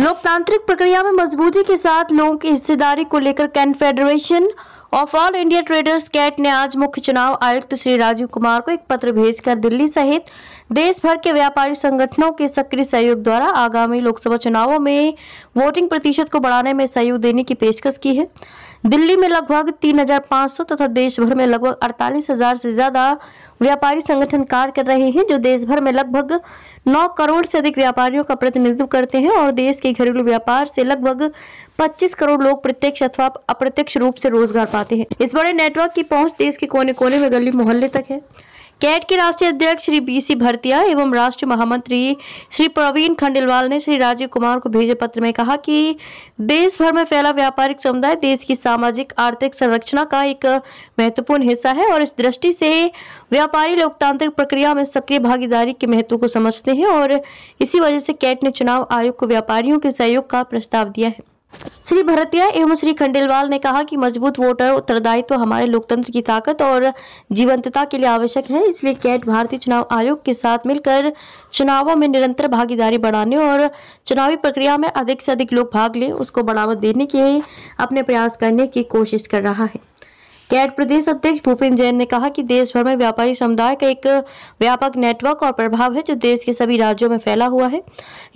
लोकतांत्रिक प्रक्रिया में मजबूती के साथ लोगों की हिस्सेदारी को लेकर Confederation of All India Traders CAIT ने आज मुख्य चुनाव आयुक्त श्री राजीव कुमार को एक पत्र भेजकर दिल्ली सहित देश भर के व्यापारी संगठनों के सक्रिय सहयोग द्वारा आगामी लोकसभा चुनावों में वोटिंग प्रतिशत को बढ़ाने में सहयोग देने की पेशकश की है दिल्ली में लगभग 3,500 तथा देश भर में लगभग अड़तालीस से ज्यादा व्यापारी संगठन कार्य कर रहे हैं जो देश भर में लगभग 9 करोड़ से अधिक व्यापारियों का प्रतिनिधित्व करते हैं और देश के घरेलू व्यापार से लगभग 25 करोड़ लोग प्रत्यक्ष अथवा अप्रत्यक्ष रूप से रोजगार पाते हैं इस बड़े नेटवर्क की पहुंच देश के कोने कोने में गली मोहल्ले तक है कैट के राष्ट्रीय अध्यक्ष श्री बी सी भरतिया एवं राष्ट्रीय महामंत्री श्री प्रवीण खंडेलवाल ने श्री राजीव कुमार को भेजे पत्र में कहा कि देश भर में फैला व्यापारिक समुदाय देश की सामाजिक आर्थिक संरचना का एक महत्वपूर्ण हिस्सा है और इस दृष्टि से व्यापारी लोकतांत्रिक प्रक्रिया में सक्रिय भागीदारी के महत्व को समझते हैं और इसी वजह से कैट ने चुनाव आयोग को व्यापारियों के सहयोग का प्रस्ताव दिया है श्री भरतिया एवं श्री खंडेलवाल ने कहा कि मजबूत वोटर उत्तरदायित्व तो हमारे लोकतंत्र की ताकत और जीवंतता के लिए आवश्यक है इसलिए कैट भारतीय चुनाव आयोग के साथ मिलकर चुनावों में निरंतर भागीदारी बढ़ाने और चुनावी प्रक्रिया में अधिक से अधिक लोग भाग लें उसको बढ़ावा देने के अपने प्रयास करने की कोशिश कर रहा है कैट प्रदेश अध्यक्ष भूपेन्द्र जैन ने कहा कि देश भर में व्यापारी समुदाय का एक व्यापक नेटवर्क और प्रभाव है जो देश के सभी राज्यों में फैला हुआ है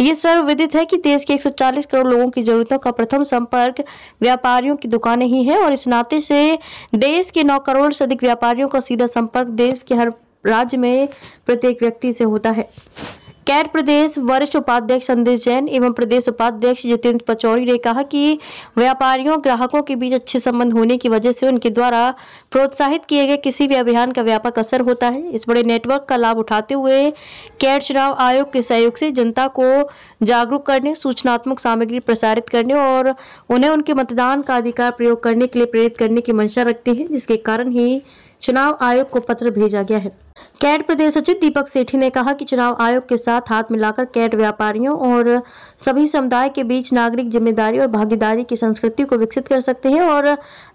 ये सर्वविदित है कि देश के 140 करोड़ लोगों की जरूरतों का प्रथम संपर्क व्यापारियों की दुकानें ही है और इस नाते से देश के नौ करोड़ से अधिक व्यापारियों का सीधा संपर्क देश के हर राज्य में प्रत्येक व्यक्ति से होता है कैट प्रदेश वरिष्ठ उपाध्यक्ष संदेश जैन एवं प्रदेश उपाध्यक्ष जितेंद्र पचौरी ने कहा कि व्यापारियों ग्राहकों के बीच अच्छे संबंध होने की वजह से उनके द्वारा प्रोत्साहित किए गए किसी भी अभियान का व्यापक असर होता है इस बड़े नेटवर्क का लाभ उठाते हुए कैट चुनाव आयोग के सहयोग से जनता को जागरूक करने सूचनात्मक सामग्री प्रसारित करने और उन्हें उनके मतदान का अधिकार प्रयोग करने के लिए प्रेरित करने की मंशा रखते हैं जिसके कारण ही चुनाव आयोग को पत्र भेजा गया है कैट प्रदेश सचिव दीपक सेठी ने कहा कि चुनाव आयोग के साथ हाथ मिलाकर कैट व्यापारियों और सभी समुदाय के बीच नागरिक जिम्मेदारी और भागीदारी की संस्कृति को विकसित कर सकते हैं और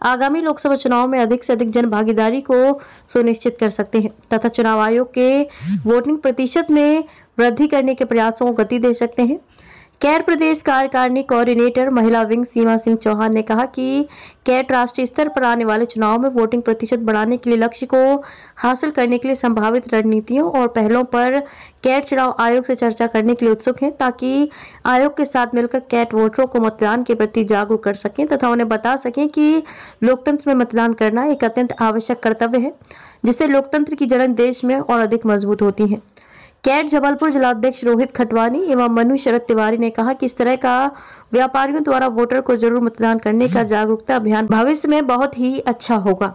आगामी लोकसभा चुनाव में अधिक से अधिक जन भागीदारी को सुनिश्चित कर सकते हैं तथा चुनाव आयोग के वोटिंग प्रतिशत में वृद्धि करने के प्रयासों को गति दे सकते हैं कैट प्रदेश कार्यकारिणी कोऑर्डिनेटर महिला विंग सीमा सिंह चौहान ने कहा कि कैट राष्ट्रीय स्तर पर आने वाले चुनाव में वोटिंग प्रतिशत बढ़ाने के लिए लक्ष्य को हासिल करने के लिए संभावित रणनीतियों और पहलों पर कैट चुनाव आयोग से चर्चा करने के लिए उत्सुक हैं ताकि आयोग के साथ मिलकर कैट वोटरों को मतदान के प्रति जागरूक कर सकें तथा उन्हें बता सकें कि लोकतंत्र में मतदान करना एक अत्यंत आवश्यक कर्तव्य है जिससे लोकतंत्र की जड़न देश में और अधिक मजबूत होती है कैट जबलपुर जिलाध्यक्ष रोहित खटवानी एवं मनु शरद तिवारी ने कहा कि इस तरह का व्यापारियों द्वारा वोटर को जरूर मतदान करने का हम्म। जागरूकता अभियान भविष्य में बहुत ही अच्छा होगा